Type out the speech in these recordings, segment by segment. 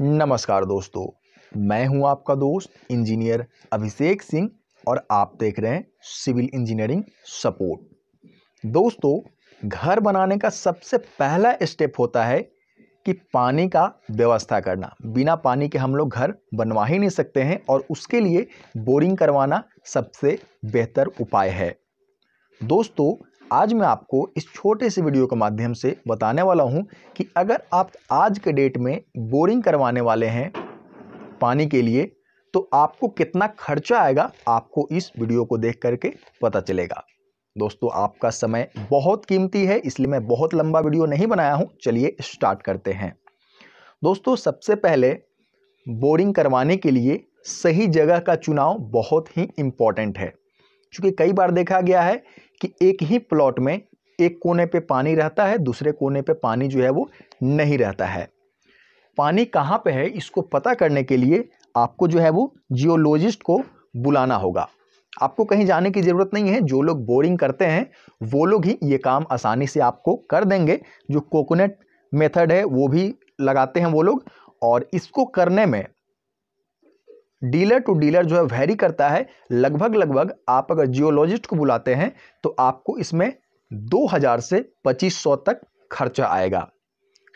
नमस्कार दोस्तों मैं हूं आपका दोस्त इंजीनियर अभिषेक सिंह और आप देख रहे हैं सिविल इंजीनियरिंग सपोर्ट दोस्तों घर बनाने का सबसे पहला स्टेप होता है कि पानी का व्यवस्था करना बिना पानी के हम लोग घर बनवा ही नहीं सकते हैं और उसके लिए बोरिंग करवाना सबसे बेहतर उपाय है दोस्तों आज मैं आपको इस छोटे से वीडियो के माध्यम से बताने वाला हूँ कि अगर आप आज के डेट में बोरिंग करवाने वाले हैं पानी के लिए तो आपको कितना खर्चा आएगा आपको इस वीडियो को देख करके पता चलेगा दोस्तों आपका समय बहुत कीमती है इसलिए मैं बहुत लंबा वीडियो नहीं बनाया हूँ चलिए स्टार्ट करते हैं दोस्तों सबसे पहले बोरिंग करवाने के लिए सही जगह का चुनाव बहुत ही इम्पॉर्टेंट है चूँकि कई बार देखा गया है कि एक ही प्लॉट में एक कोने पे पानी रहता है दूसरे कोने पे पानी जो है वो नहीं रहता है पानी कहाँ पे है इसको पता करने के लिए आपको जो है वो जियोलॉजिस्ट को बुलाना होगा आपको कहीं जाने की ज़रूरत नहीं है जो लोग बोरिंग करते हैं वो लोग ही ये काम आसानी से आपको कर देंगे जो कोकोनट मेथड है वो भी लगाते हैं वो लोग और इसको करने में डीलर टू डीलर जो है वेरी करता है लगभग लगभग आप अगर जियोलॉजिस्ट को बुलाते हैं तो आपको इसमें 2000 से 2500 तक खर्चा आएगा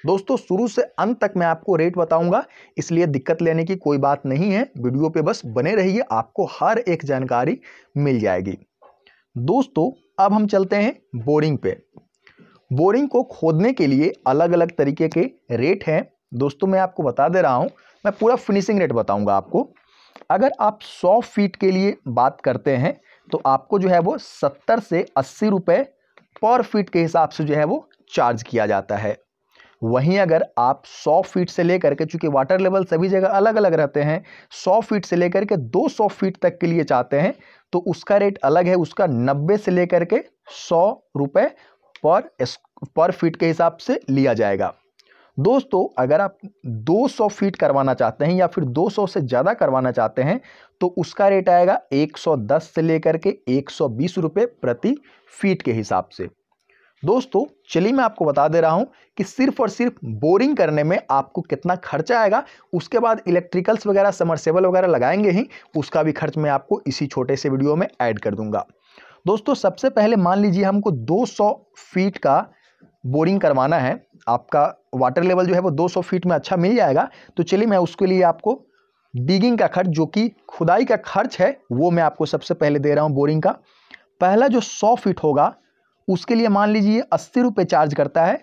दोस्तों शुरू से अंत तक मैं आपको रेट बताऊंगा इसलिए दिक्कत लेने की कोई बात नहीं है वीडियो पे बस बने रहिए आपको हर एक जानकारी मिल जाएगी दोस्तों अब हम चलते हैं बोरिंग पे बोरिंग को खोदने के लिए अलग अलग तरीके के रेट हैं दोस्तों मैं आपको बता दे रहा हूँ मैं पूरा फिनिशिंग रेट बताऊंगा आपको अगर आप सौ फीट के लिए बात करते हैं तो आपको जो है वो सत्तर से अस्सी रुपये पर फीट के हिसाब से जो है वो चार्ज किया जाता है वहीं अगर आप 100 फीट से लेकर के चूंकि वाटर लेवल सभी जगह अलग अलग रहते हैं 100 फीट से लेकर के 200 फीट तक के लिए चाहते हैं तो उसका रेट अलग है उसका 90 से लेकर के सौ रुपये पर पर फीट के हिसाब से लिया जाएगा दोस्तों अगर आप 200 फीट करवाना चाहते हैं या फिर 200 से ज़्यादा करवाना चाहते हैं तो उसका रेट आएगा 110 से लेकर के एक सौ प्रति फीट के हिसाब से दोस्तों चलिए मैं आपको बता दे रहा हूँ कि सिर्फ और सिर्फ बोरिंग करने में आपको कितना खर्चा आएगा उसके बाद इलेक्ट्रिकल्स वगैरह समरसेबल वगैरह लगाएंगे ही उसका भी खर्च मैं आपको इसी छोटे से वीडियो में ऐड कर दूंगा दोस्तों सबसे पहले मान लीजिए हमको 200 फीट का बोरिंग करवाना है आपका वाटर लेवल जो है वो 200 फीट में अच्छा मिल जाएगा तो चलिए मैं उसके लिए आपको डिगिंग का खर्च जो कि खुदाई का खर्च है वो मैं आपको सबसे पहले दे रहा हूँ बोरिंग का पहला जो सौ फीट होगा उसके लिए मान लीजिए अस्सी रुपये चार्ज करता है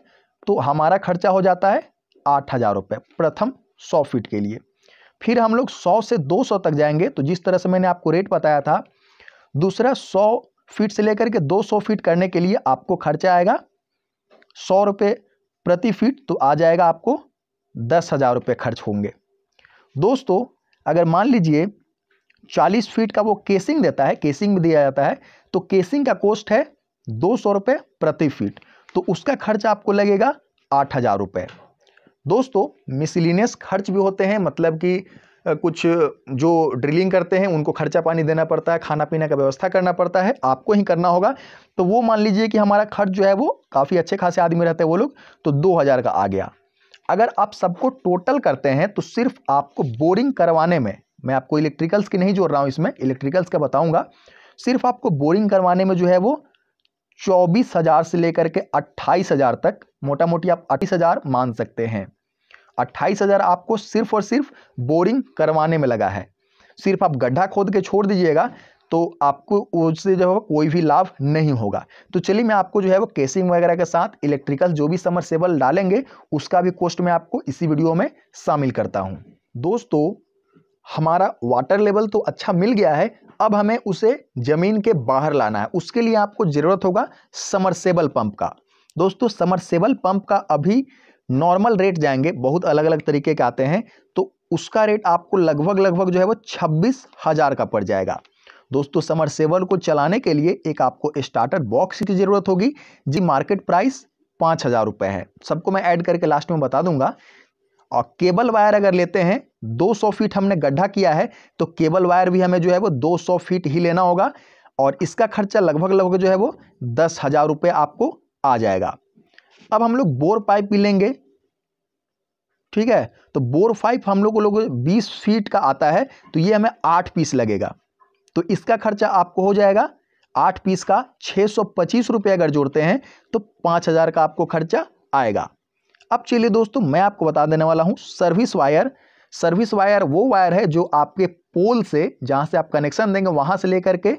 तो हमारा खर्चा हो जाता है आठ हज़ार रुपये प्रथम सौ फीट के लिए फिर हम लोग सौ से दो सौ तक जाएंगे तो जिस तरह से मैंने आपको रेट बताया था दूसरा सौ फीट से लेकर के दो सौ फीट करने के लिए आपको खर्चा आएगा सौ रुपये प्रति फीट तो आ जाएगा आपको दस हज़ार रुपये खर्च होंगे दोस्तों अगर मान लीजिए चालीस फीट का वो केसिंग देता है केसिंग भी दिया जाता है तो केसिंग का कॉस्ट है दो सौ रुपये प्रति फीट तो उसका खर्च आपको लगेगा आठ हज़ार रुपये दोस्तों मिसलिनियस खर्च भी होते हैं मतलब कि कुछ जो ड्रिलिंग करते हैं उनको खर्चा पानी देना पड़ता है खाना पीना का व्यवस्था करना पड़ता है आपको ही करना होगा तो वो मान लीजिए कि हमारा खर्च जो है वो काफ़ी अच्छे खासे आदमी रहते हैं वो लोग तो दो हज़ार का आ गया अगर आप सबको टोटल करते हैं तो सिर्फ आपको बोरिंग करवाने में मैं आपको इलेक्ट्रिकल्स की नहीं जोड़ रहा हूँ इसमें इलेक्ट्रिकल्स का बताऊँगा सिर्फ आपको बोरिंग करवाने में जो है वो चौबीस हज़ार से लेकर के अट्ठाईस हज़ार तक मोटा मोटी आप अट्ठीस हज़ार मान सकते हैं अट्ठाईस हज़ार आपको सिर्फ और सिर्फ बोरिंग करवाने में लगा है सिर्फ आप गड्ढा खोद के छोड़ दीजिएगा तो आपको उससे जो है कोई भी लाभ नहीं होगा तो चलिए मैं आपको जो है वो केसिंग वगैरह के साथ इलेक्ट्रिकल जो भी समरसेबल डालेंगे उसका भी कोस्ट मैं आपको इसी वीडियो में शामिल करता हूँ दोस्तों हमारा वाटर लेवल तो अच्छा मिल गया है अब हमें उसे ज़मीन के बाहर लाना है उसके लिए आपको ज़रूरत होगा समरसेबल पंप का दोस्तों समरसेबल पंप का अभी नॉर्मल रेट जाएंगे बहुत अलग अलग तरीके के आते हैं तो उसका रेट आपको लगभग लगभग जो है वो छब्बीस हज़ार का पड़ जाएगा दोस्तों समरसेबल को चलाने के लिए एक आपको स्टार्टर बॉक्स की ज़रूरत होगी जी मार्केट प्राइस पाँच हज़ार रुपये है सबको मैं ऐड करके लास्ट में बता दूंगा और केबल वायर अगर लेते हैं 200 फीट हमने गड्ढा किया है तो केबल वायर भी हमें जो है वो 200 फीट ही लेना होगा और इसका खर्चा लगभग लगभग जो है वो दस हज़ार रुपये आपको आ जाएगा अब हम लोग बोर पाइप भी लेंगे ठीक है तो बोर पाइप हम लोग लोग बीस फीट का आता है तो ये हमें आठ पीस लगेगा तो इसका खर्चा आपको हो जाएगा आठ पीस का छः सौ पच्चीस रुपये अगर जोड़ते हैं तो पांच हज़ार का आपको खर्चा आएगा अब चलिए दोस्तों मैं आपको बता देने वाला हूँ सर्विस वायर सर्विस वायर वो वायर है जो आपके पोल से जहाँ से आप कनेक्शन देंगे वहाँ से लेकर के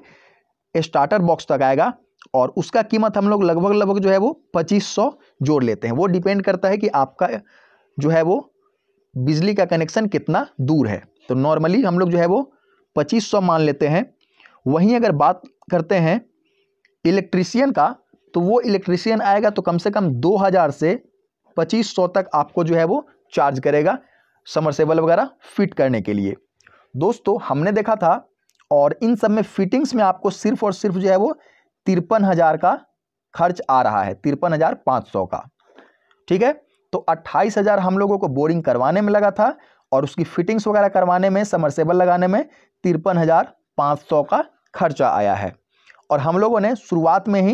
स्टार्टर बॉक्स तक आएगा और उसका कीमत हम लोग लगभग लगभग जो है वो पच्चीस सौ जोड़ लेते हैं वो डिपेंड करता है कि आपका जो है वो बिजली का कनेक्शन कितना दूर है तो नॉर्मली हम लोग जो है वो पच्चीस सौ मान लेते हैं वहीं अगर बात करते हैं इलेक्ट्रीसियन का तो वो इलेक्ट्रीसियन आएगा तो कम से कम दो हज़ार से पच्चीस सौ तक आपको जो है वो चार्ज करेगा समरसेबल वगैरह फिट करने के लिए दोस्तों हमने देखा था और इन सब में फिटिंग्स में आपको सिर्फ और सिर्फ जो है वो तिरपन हज़ार का खर्च आ रहा है तिरपन हज़ार पाँच सौ का ठीक है तो अट्ठाईस हज़ार हम लोगों को बोरिंग करवाने में लगा था और उसकी फिटिंग्स वगैरह करवाने में समरसेबल लगाने में तिरपन हज़ार पांच सौ का खर्चा आया है और हम लोगों ने शुरुआत में ही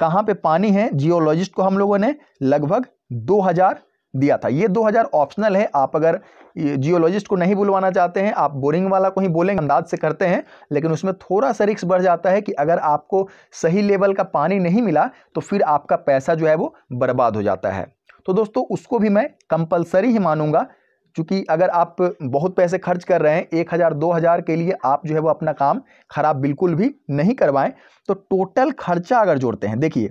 कहाँ पे पानी है जियोलॉजिस्ट को हम लोगों ने लगभग दो हज़ार दिया था ये दो हज़ार ऑप्शनल है आप अगर जियोलॉजिस्ट को नहीं बुलवाना चाहते हैं आप बोरिंग वाला को ही बोलेंगे अंदाज से करते हैं लेकिन उसमें थोड़ा सा रिक्स बढ़ जाता है कि अगर आपको सही लेवल का पानी नहीं मिला तो फिर आपका पैसा जो है वो बर्बाद हो जाता है तो दोस्तों उसको भी मैं कंपलसरी ही मानूंगा क्योंकि अगर आप बहुत पैसे खर्च कर रहे हैं एक हज़ार दो हज़ार के लिए आप जो है वो अपना काम ख़राब बिल्कुल भी नहीं करवाएं तो टोटल खर्चा अगर जोड़ते हैं देखिए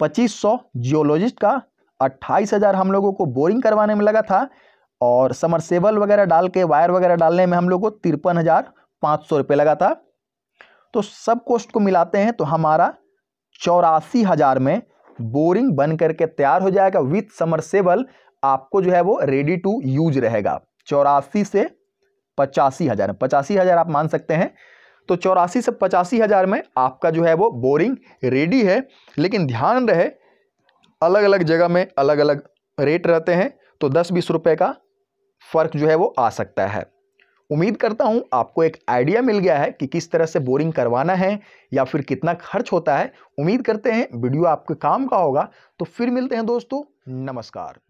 पच्चीस सौ जियोलॉजिस्ट का अट्ठाईस हज़ार हम लोगों को बोरिंग करवाने में लगा था और समरसेबल वगैरह डाल के वायर वगैरह डालने में हम लोग को तिरपन हज़ार पाँच सौ रुपये लगा था तो सब कोस्ट को मिलाते हैं तो हमारा चौरासी हज़ार में बोरिंग बन करके तैयार हो जाएगा विथ समरसेबल आपको जो है वो रेडी टू यूज रहेगा चौरासी से पचासी हज़ार पचासी हज़ार आप मान सकते हैं तो चौरासी से पचासी हज़ार में आपका जो है वो बोरिंग रेडी है लेकिन ध्यान रहे अलग अलग जगह में अलग अलग रेट रहते हैं तो दस बीस रुपए का फ़र्क जो है वो आ सकता है उम्मीद करता हूँ आपको एक आइडिया मिल गया है कि किस तरह से बोरिंग करवाना है या फिर कितना खर्च होता है उम्मीद करते हैं वीडियो आपके काम का होगा तो फिर मिलते हैं दोस्तों नमस्कार